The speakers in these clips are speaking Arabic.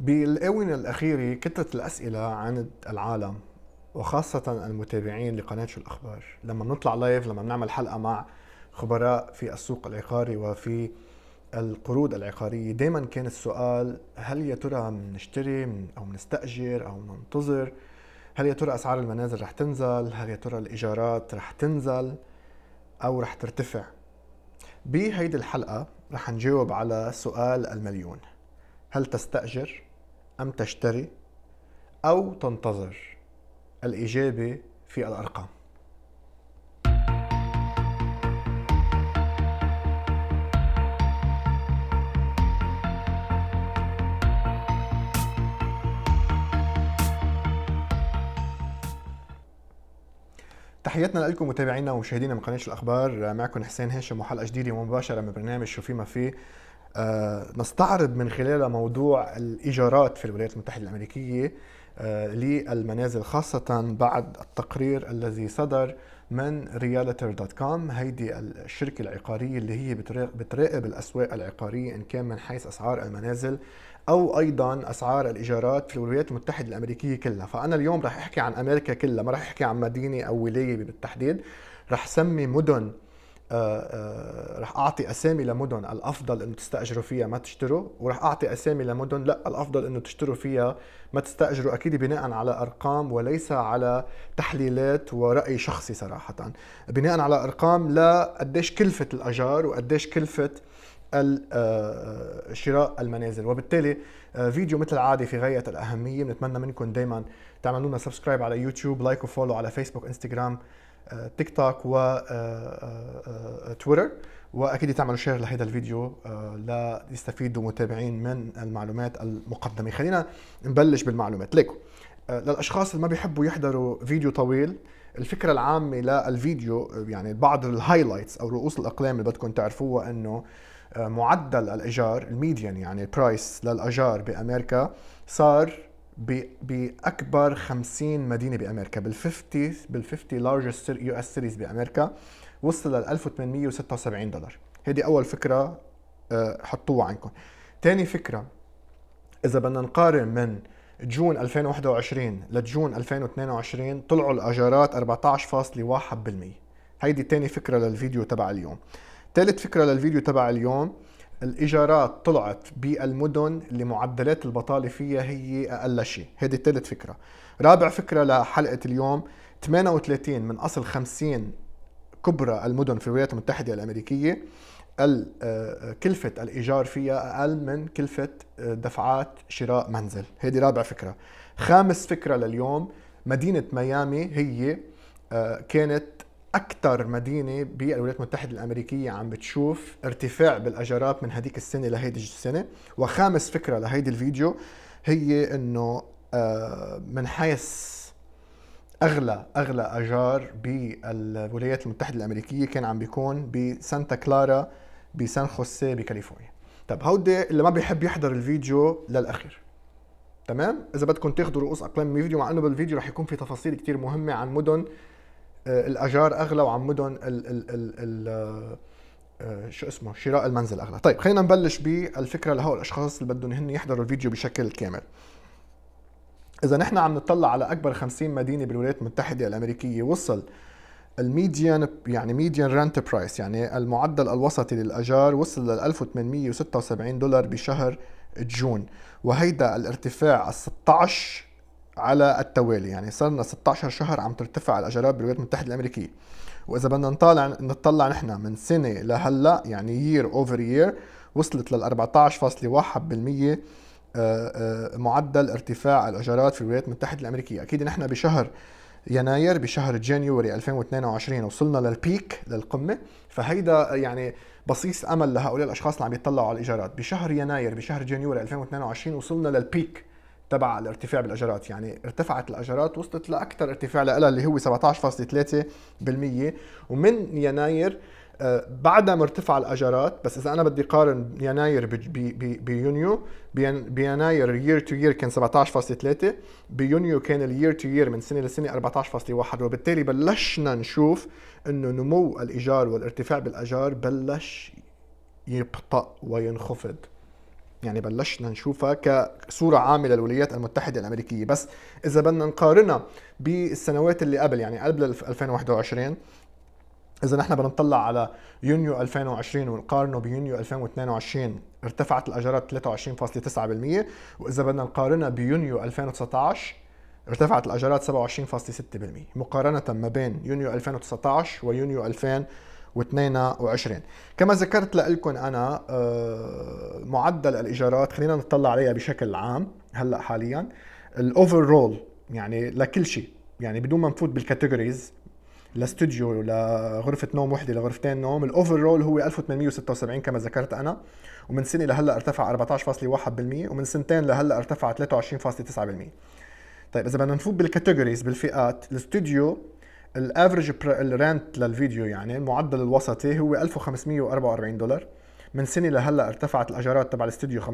بالآونة الأخيرة كثرت الأسئلة عن العالم وخاصة المتابعين لقناة شو الأخبار لما بنطلع لايف لما بنعمل حلقة مع خبراء في السوق العقاري وفي القروض العقارية دائما كان السؤال هل يا ترى بنشتري أو بنستأجر أو ننتظر هل يا ترى أسعار المنازل رح تنزل هل يا ترى الإيجارات رح تنزل أو رح ترتفع بهيدي الحلقة رح نجاوب على سؤال المليون هل تستأجر أم تشتري أو تنتظر الإجابة في الأرقام تحياتنا لكم متابعينا ومشاهدينا من قناه الاخبار معكم حسين هاشم وحلقه جديده مباشره من برنامج شو فيما فيه آه، نستعرض من خلالها موضوع الإيجارات في الولايات المتحدة الأمريكية آه، للمنازل خاصة بعد التقرير الذي صدر من ريالتر دوت كوم هيدي الشركة العقارية اللي هي بتراقب الأسواق العقارية إن كان من حيث أسعار المنازل أو أيضا أسعار الإيجارات في الولايات المتحدة الأمريكية كلها فأنا اليوم رح أحكي عن أمريكا كلها ما رح أحكي عن مدينة أو ولاية بالتحديد رح سمي مدن آه، آه، رح اعطي اسامي لمدن الافضل انه تستاجروا فيها ما تشتروا ورح اعطي اسامي لمدن لا الافضل انه تشتروا فيها ما تستاجروا اكيد بناء على ارقام وليس على تحليلات وراي شخصي صراحه بناء على ارقام لا قديش كلفه الاجار وقديش كلفه آه، شراء المنازل وبالتالي فيديو مثل العادة في غاية الأهمية بنتمنى منكم دايما تعملونا سبسكرايب على يوتيوب لايك وفولو على فيسبوك انستغرام تيك توك وتويتر واكيد تعملوا شير لهذا الفيديو آه، ليستفيدوا متابعين من المعلومات المقدمه خلينا نبلش بالمعلومات ليكو آه، للاشخاص اللي ما بيحبوا يحضروا فيديو طويل الفكره العامه للفيديو آه، يعني بعض الهايلايتس او رؤوس الاقلام اللي بدكم تعرفوها انه معدل الايجار الميديان يعني البرايس للايجار بامريكا صار باكبر 50 مدينه بامريكا بال50 بال50 لارجست يو اس سيتيز بامريكا وصل لل 1876 دولار هيدي اول فكره آه، حطوها عندكم ثاني فكره اذا بدنا نقارن من جون 2021 لجون 2022 طلعوا الاجارات 14.1% هيدي ثاني فكره للفيديو تبع اليوم ثالث فكره للفيديو تبع اليوم الايجارات طلعت بالمدن اللي معدلات البطاله فيها هي اقل شيء، هذه ثالث فكره. رابع فكره لحلقه اليوم 38 من اصل 50 كبرى المدن في الولايات المتحده الامريكيه آه، آه، كلفة الإيجار فيها أقل من كلفة آه، دفعات شراء منزل هذه رابع فكرة خامس فكرة لليوم مدينة ميامي هي كانت اكثر مدينه بالولايات المتحده الامريكيه عم بتشوف ارتفاع بالاجارات من هذيك السنه لهيدي السنه وخامس فكره لهيدي الفيديو هي انه آه، من حيث اغلى اغلى اجار بالولايات المتحده الامريكيه كان عم بيكون بسانتا كلارا بسان خوسيه بكاليفورنيا طب هودي اللي ما بيحب يحضر الفيديو للاخير تمام اذا بدكم تاخذوا رؤوس اقلام من الفيديو مع انه بالفيديو رح يكون في تفاصيل كثير مهمه عن مدن آه، الاجار اغلى وعمدهم ال ال ال ال آه، آه، شو اسمه شراء المنزل اغلى طيب خلينا نبلش بالفكره لهول الاشخاص اللي بدهم هن يحضروا الفيديو بشكل كامل اذا نحن عم نطلع على اكبر 50 مدينه بالولايات المتحده الامريكيه وصل الميديان يعني ميديان رنت برايس يعني المعدل الوسطي للاجار وصل ل 1876 دولار بشهر جون وهيدا الارتفاع ال 16 على التوالي يعني صرنا 16 شهر عم ترتفع الاجارات بالولايات المتحده الامريكيه واذا بدنا نطالع نطلع نحن من سنه لهلا يعني يير اوفر يير وصلت لل 14.1% آه، آه، معدل ارتفاع الاجارات في الولايات المتحده الامريكيه اكيد نحن بشهر يناير بشهر جانيوري 2022 وصلنا للبيك للقمه فهيدا يعني بصيص امل لهؤلاء الاشخاص اللي عم يطلعوا على الايجارات بشهر يناير بشهر جانيوري 2022 وصلنا للبيك تبع الارتفاع بالاجارات يعني ارتفعت الاجارات وصلت لاكثر ارتفاع لها اللي هو 17.3% ومن يناير آه، بعدها مرتفع الأجارات بس إذا أنا بدي قارن يناير بيونيو بيناير يير تو يير كان 17.3 بيونيو كان اليير تو يير من سنة لسنة 14.1 وبالتالي بلشنا نشوف إنه نمو الإيجار والارتفاع بالأجار بلش يبطأ وينخفض يعني بلشنا نشوفها كصورة عامة للولايات المتحدة الأمريكية بس إذا بدنا نقارنها بالسنوات اللي قبل يعني قبل 2021 إذا نحن بدنا نطلع على يونيو 2020 ونقارنه بيونيو 2022 ارتفعت الأجارات 23.9% وإذا بدنا نقارنها بيونيو 2019 ارتفعت الأجارات 27.6% مقارنة ما بين يونيو 2019 ويونيو 2020 و22 كما ذكرت لكم انا آه، معدل الايجارات خلينا نطلع عليها بشكل عام هلا حاليا الاوفرول يعني لكل شيء يعني بدون ما نفوت بالكاتيجوريز لاستوديو لغرفة نوم وحدة لغرفتين نوم الاوفرول هو 1876 كما ذكرت انا ومن سنة لهلا ارتفع 14.1% ومن سنتين لهلا ارتفع 23.9% طيب اذا بدنا نفوت بالكاتيجوريز بالفئات الاستوديو الافرج الرنت للفيديو يعني المعدل الوسطي هو 1544 دولار من سنه لهلا ارتفعت الاجارات تبع الاستوديو 15.1%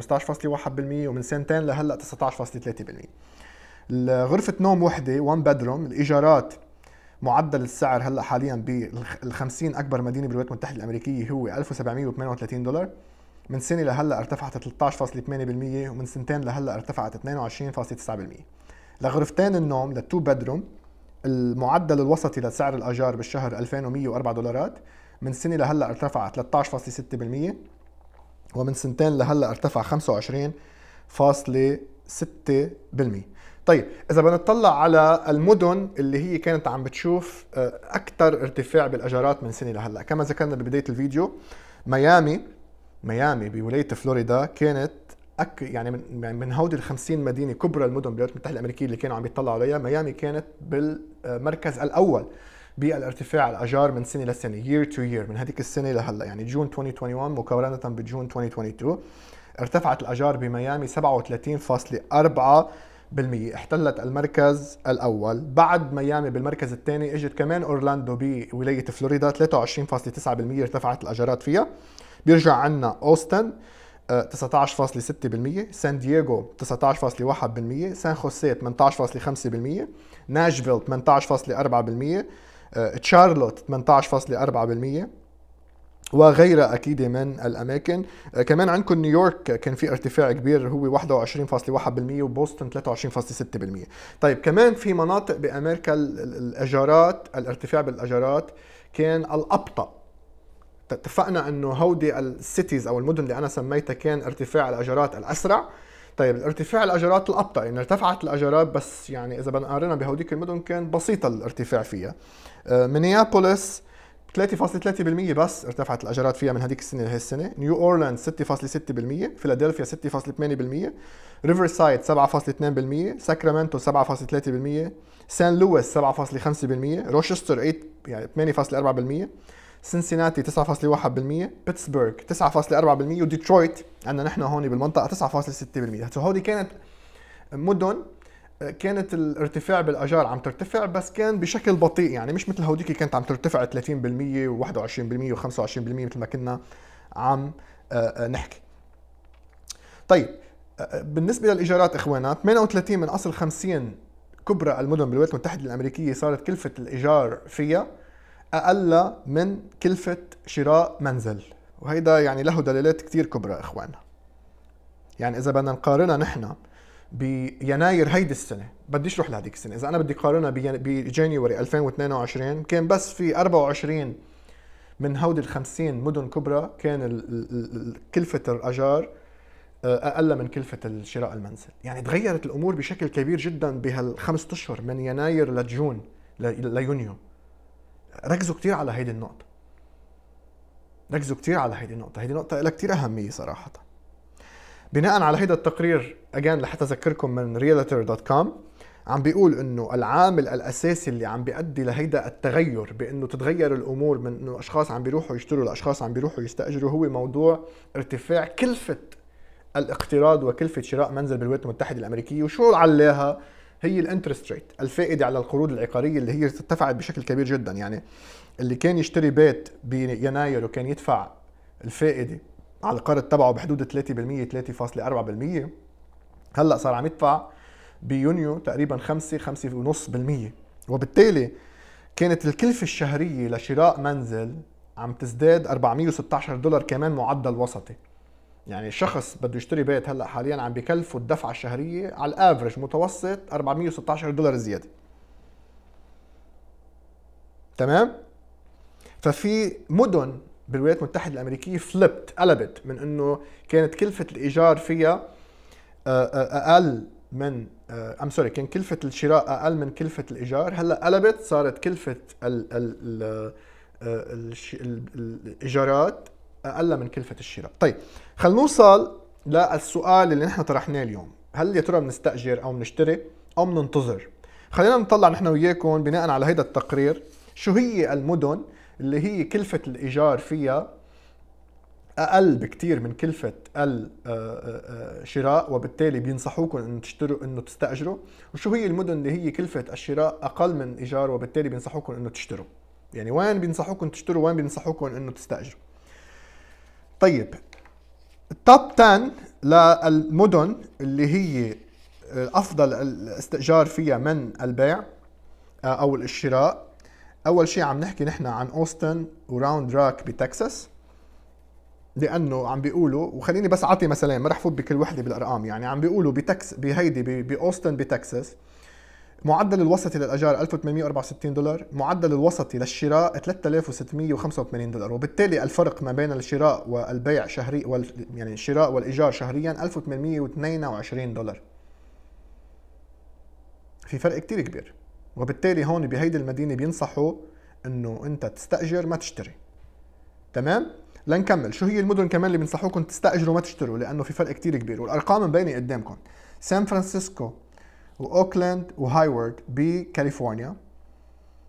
ومن سنتين لهلا 19.3% غرفة نوم وحدة 1 بدروم الإيجارات معدل السعر هلا حاليا بال 50 أكبر مدينة بالولايات المتحدة الأمريكية هو 1738 دولار من سنة لهلا ارتفعت 13.8% ومن سنتين لهلا ارتفعت 22.9% لغرفتين النوم للتو بدروم المعدل الوسطي لسعر الاجار بالشهر 2104 دولارات من سنه لهلا ارتفع 13.6% ومن سنتين لهلا ارتفع 25.6% طيب اذا بنطلع على المدن اللي هي كانت عم بتشوف آه، اكثر ارتفاع بالاجارات من سنه لهلا كما ذكرنا ببدايه الفيديو ميامي ميامي بولايه فلوريدا كانت أك يعني من يعني من هودي ال 50 مدينه كبرى المدن بالولايات المتحده الامريكيه اللي كانوا عم يطلعوا عليها ميامي كانت بالمركز الاول بالارتفاع الاجار من سنه لسنه يير تو يير من هذيك السنه لهلا يعني جون 2021 مقارنه بجون 2022 ارتفعت الاجار بميامي 37.4 بالمية احتلت المركز الأول بعد ميامي بالمركز الثاني اجت كمان أورلاندو بولاية فلوريدا 23.9% ارتفعت الأجارات فيها بيرجع عنا أوستن 19.6%، آه، سان دييغو 19.1%، سان خوسيه 18.5%، ناشفيل 18.4%، آه، تشارلوت 18.4% وغيرها أكيد من الأماكن آه، كمان عندكم نيويورك كان في ارتفاع كبير هو 21.1% وبوسطن 23.6% طيب كمان في مناطق بأمريكا الأجارات الارتفاع بالأجارات كان الأبطأ اتفقنا انه هودي السيتيز او المدن اللي انا سميتها كان ارتفاع الاجارات الاسرع طيب ارتفاع الاجارات الابطا يعني ارتفعت الاجارات بس يعني اذا بنقارنها بهوديك المدن كان بسيط الارتفاع فيها آه، مينيابوليس 3.3% بس ارتفعت الاجارات فيها من هذيك السنه لهي السنه نيو اورلاندز 6.6%، فيلادلفيا 6.8%، ريفرسايد 7.2%، ساكرامنتو 7.3%، سان لويس 7.5%، روشستر 8 يعني 8.4%، سنسيناتي 9.1% بيتسبرغ 9.4% وديترويت عندنا نحن هون بالمنطقه 9.6% سو هودي كانت مدن كانت الارتفاع بالاجار عم ترتفع بس كان بشكل بطيء يعني مش مثل هوديك كانت عم ترتفع 30% و21% و25% مثل ما كنا عم آه، آه، نحكي طيب آه، بالنسبه للايجارات اخوانا 38 من اصل 50 كبرى المدن بالولايات المتحده الامريكيه صارت كلفه الايجار فيها اقل من كلفه شراء منزل وهيدا يعني له دلالات كثير كبرى اخواننا يعني اذا بدنا نقارنها نحن بيناير هيدي السنه بديش روح لهذيك السنه اذا انا بدي قارنها بجانيوري 2022 كان بس في 24 من هودي ال 50 مدن كبرى كان كلفه الاجار آه، اقل من كلفه شراء المنزل يعني تغيرت الامور بشكل كبير جدا بهالخمس اشهر من يناير لجون ليونيو ركزوا كتير على هيدي النقطة ركزوا كتير على هيدي النقطة هيدي نقطة لها كتير أهمية صراحة بناء على هيدا التقرير اجان لحتى اذكركم من realtor.com عم بيقول انه العامل الاساسي اللي عم بيؤدي لهيدا التغير بانه تتغير الامور من انه اشخاص عم بيروحوا يشتروا لاشخاص عم بيروحوا يستاجروا هو موضوع ارتفاع كلفه الاقتراض وكلفه شراء منزل بالولايات المتحده الامريكيه وشو علاها هي الانترست ريت الفائده على القروض العقاريه اللي هي ارتفعت بشكل كبير جدا يعني اللي كان يشتري بيت بيناير وكان يدفع الفائده على القرض تبعه بحدود 3% 3.4% هلا صار عم يدفع بيونيو تقريبا 5 5.5% وبالتالي كانت الكلفة الشهرية لشراء منزل عم تزداد 416 دولار كمان معدل وسطي يعني شخص بده يشتري بيت هلا حاليا عم بكلفه الدفعه الشهريه على الافرج متوسط 416 دولار زياده تمام ففي مدن بالولايات المتحده الامريكيه فلبت قلبت من انه كانت كلفه الايجار فيها آه، آه، اقل من ام آه، سوري كان كلفه الشراء اقل من كلفه الايجار هلا قلبت صارت كلفه ال ال الايجارات اقل من كلفه الشراء طيب خلينا نوصل للسؤال اللي نحن طرحناه اليوم هل يا ترى بنستاجر او بنشتري او بننتظر خلينا نطلع نحن وياكم بناء على هيدا التقرير شو هي المدن اللي هي كلفه الايجار فيها اقل بكثير من كلفه الشراء وبالتالي بينصحوكم انه تشتروا انه تستاجروا وشو هي المدن اللي هي كلفه الشراء اقل من الايجار وبالتالي بينصحوكم انه تشتروا يعني وين بينصحوكم تشتروا وين بينصحوكم انه تستاجروا طيب التوب 10 للمدن اللي هي آه، افضل الاستئجار فيها من البيع آه، او الشراء اول شيء عم نحكي نحن عن اوستن وراوند راك بتكساس لانه عم بيقولوا وخليني بس اعطي مثلا ما رح فوت بكل وحده بالارقام يعني عم بيقولوا بتكس بهيدي باوستن بتكساس معدل الوسطي للاجار 1864 دولار معدل الوسطي للشراء 3685 دولار وبالتالي الفرق ما بين الشراء والبيع شهري وال... يعني الشراء والايجار شهريا 1822 دولار في فرق كتير كبير وبالتالي هون بهيدي المدينه بينصحوا انه انت تستاجر ما تشتري تمام لنكمل شو هي المدن كمان اللي بينصحوكم تستاجروا ما تشتروا لانه في فرق كتير كبير والارقام مبينه قدامكم سان فرانسيسكو واوكلاند وهايورد بكاليفورنيا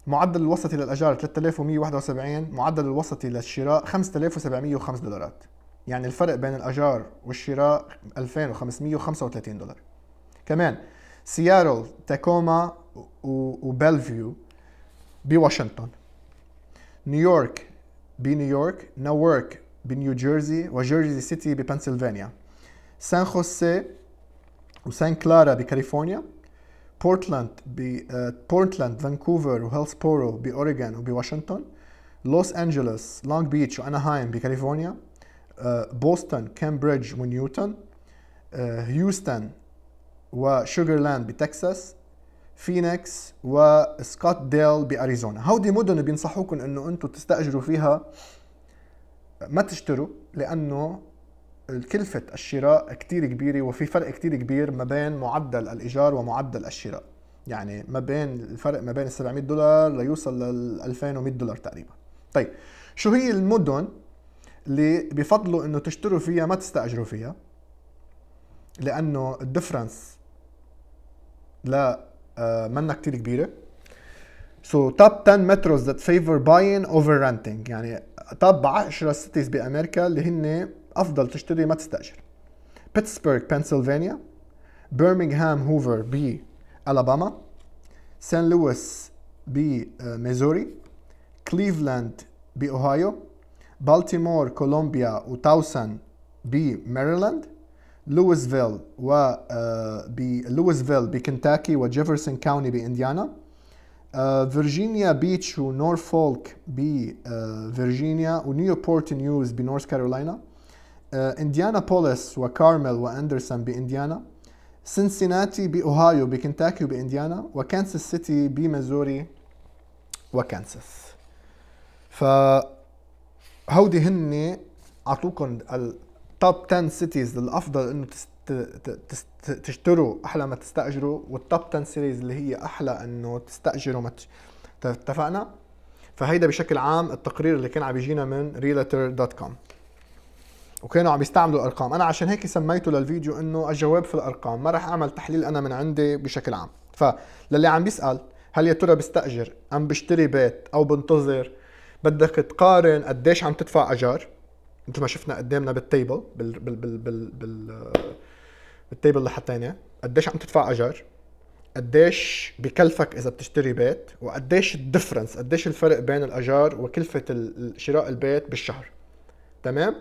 معدل الوسطي للاجار 3171 معدل الوسطي للشراء 5705 دولارات يعني الفرق بين الاجار والشراء 2535 دولار كمان سيارل تاكوما وبلفيو بواشنطن نيويورك بنيويورك نوورك بنيو جيرسي وجيرسي سيتي ببنسلفانيا سان خوسيه وسان كلارا بكاليفورنيا بورتلاند بورتلاند فانكوفر وهيلسبورو باوريجون وبواشنطن لوس انجلوس لونج بيتش وانهايم بكاليفورنيا بوسطن كامبريدج ونيوتن هيوستن لاند بتكساس فينيكس وسكوت ديل باريزونا هودي مدن بينصحوكم انه انتم تستاجروا فيها ما تشتروا لانه كلفة الشراء كتير كبيرة وفي فرق كتير كبير ما بين معدل الإيجار ومعدل الشراء يعني ما بين الفرق ما بين 700 دولار ليوصل لل 2100 دولار تقريبا طيب شو هي المدن اللي بفضلوا انه تشتروا فيها ما تستاجروا فيها لانه الدفرنس لا آه، منا كتير كبيره سو توب 10 متروز ذات فيفور باين اوفر رنتنج يعني توب 10 سيتيز بامريكا اللي هن افضل تشتري ما تستاجر بيتسبرغ بنسلفانيا برمنغهام هوفر الاباما سان لويس ميزوري كليفلاند باوهايو بالتيمور كولومبيا وتاوسن بماريلاند لويسفيل و لويسفيل بكنتاكي وجيفرسون كاوني بانديانا فيرجينيا بيتش ونورفولك بفيرجينيا ونيوبورت نيوز بنورث كارولينا انديانا بوليس وكارمل واندرسون بانديانا سنسيناتي باوهايو بكنتاكي بانديانا وكانساس سيتي بميزوري وكانساس ف هودي هن اعطوكم التوب 10 سيتيز الافضل انه تشتروا احلى ما تستاجروا والتوب 10 سيريز اللي هي احلى انه تستاجروا ما اتفقنا فهيدا بشكل عام التقرير اللي كان عم يجينا من realtor.com وكانوا عم يستعملوا الارقام انا عشان هيك سميته للفيديو انه الجواب في الارقام ما راح اعمل تحليل انا من عندي بشكل عام فللي عم بيسال هل يا ترى بستاجر ام بشتري بيت او بنتظر بدك تقارن قديش عم تدفع اجار مثل ما شفنا قدامنا بالتيبل بال بال بال بال, بال بالتيبل اللي حطيناه قديش عم تدفع اجار قديش بكلفك اذا بتشتري بيت وقديش الدفرنس قديش الفرق بين الاجار وكلفه شراء البيت بالشهر تمام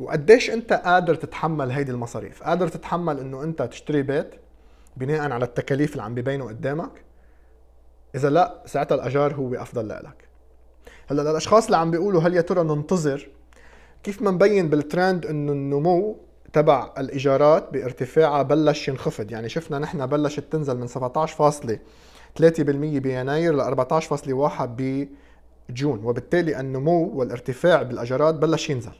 وقديش انت قادر تتحمل هيدي المصاريف قادر تتحمل انه انت تشتري بيت بناء على التكاليف اللي عم ببينوا قدامك اذا لا ساعتها الاجار هو افضل لك هلا للاشخاص اللي عم بيقولوا هل يا ترى ننتظر كيف ما مبين بالترند انه النمو تبع الايجارات بارتفاعها بلش ينخفض يعني شفنا نحن بلشت تنزل من 17.3% بيناير ل 14.1 بجون وبالتالي النمو والارتفاع بالاجارات بلش ينزل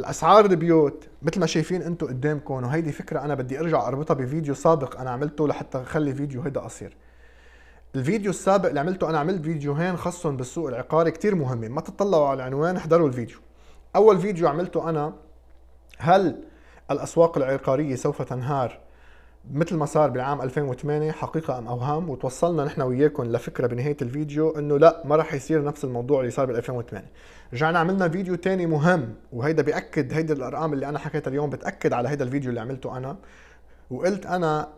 الاسعار البيوت مثل ما شايفين انتم قدامكم وهيدي فكره انا بدي ارجع اربطها بفيديو سابق انا عملته لحتى اخلي فيديو هيدا قصير الفيديو السابق اللي عملته انا عملت فيديوهين خاصهم بالسوق العقاري كتير مهمين ما تطلعوا على العنوان احضروا الفيديو اول فيديو عملته انا هل الاسواق العقاريه سوف تنهار مثل ما صار بالعام 2008 حقيقة أم أوهام وتوصلنا نحن وياكم لفكرة بنهاية الفيديو إنه لا ما راح يصير نفس الموضوع اللي صار بال 2008 رجعنا عملنا فيديو تاني مهم وهيدا بيأكد هيدا الأرقام اللي أنا حكيتها اليوم بتأكد على هيدا الفيديو اللي عملته أنا وقلت أنا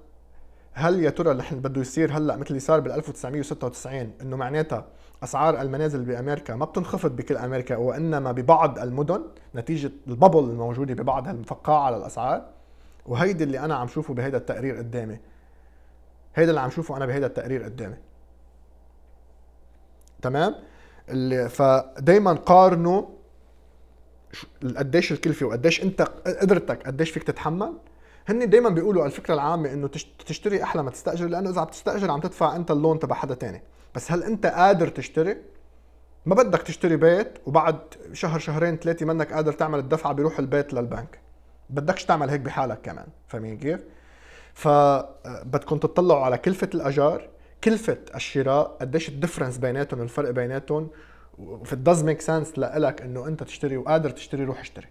هل يا ترى اللي بده يصير هلا مثل اللي صار بال 1996 انه معناتها اسعار المنازل بامريكا ما بتنخفض بكل امريكا وانما ببعض المدن نتيجه الببل الموجوده ببعض هالفقاعه على الاسعار وهيدي اللي انا عم شوفه بهيدا التقرير قدامي هيدا اللي عم شوفه انا بهيدا التقرير قدامي تمام اللي فدايما قارنوا قديش الكلفه وقديش انت قدرتك قديش فيك تتحمل هن دايما بيقولوا الفكره العامه انه تشتري احلى ما تستاجر لانه اذا عم تستاجر عم تدفع انت اللون تبع حدا تاني بس هل انت قادر تشتري ما بدك تشتري بيت وبعد شهر شهرين ثلاثه منك قادر تعمل الدفعه بيروح البيت للبنك بدكش تعمل هيك بحالك كمان فاهمين كيف؟ فبدكم آه، تطلعوا على كلفة الأجار كلفة الشراء قديش الدفرنس بيناتهم الفرق بيناتهم في does ميك سنس لإلك انه انت تشتري وقادر تشتري روح اشتري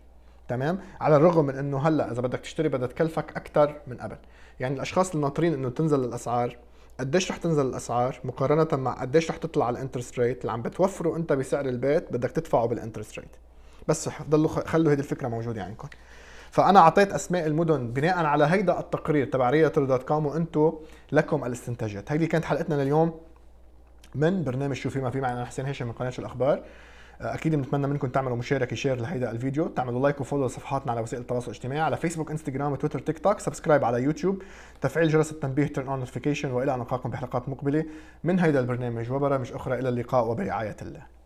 تمام على الرغم من انه هلا اذا بدك تشتري بدها تكلفك اكثر من قبل يعني الاشخاص اللي ناطرين انه تنزل الاسعار قديش رح تنزل الاسعار مقارنه مع قديش رح تطلع الانترست ريت اللي عم بتوفره انت بسعر البيت بدك تدفعه بالانترست ريت بس ضلوا خلوا هذه الفكره موجوده عندكم فانا اعطيت اسماء المدن بناء على هيدا التقرير تبع رياتر دوت كوم وانتم لكم الاستنتاجات هيدي كانت حلقتنا لليوم من برنامج شو ما في معنا حسين هاشم من قناه الاخبار آه، اكيد بنتمنى منكم تعملوا مشاركه شير لهيدا الفيديو تعملوا لايك وفولو لصفحاتنا على وسائل التواصل الاجتماعي على فيسبوك انستغرام تويتر تيك توك سبسكرايب على يوتيوب تفعيل جرس التنبيه تيرن اون نوتيفيكيشن والى ان نلقاكم بحلقات مقبله من هيدا البرنامج وبرامج اخرى الى اللقاء وبرعايه الله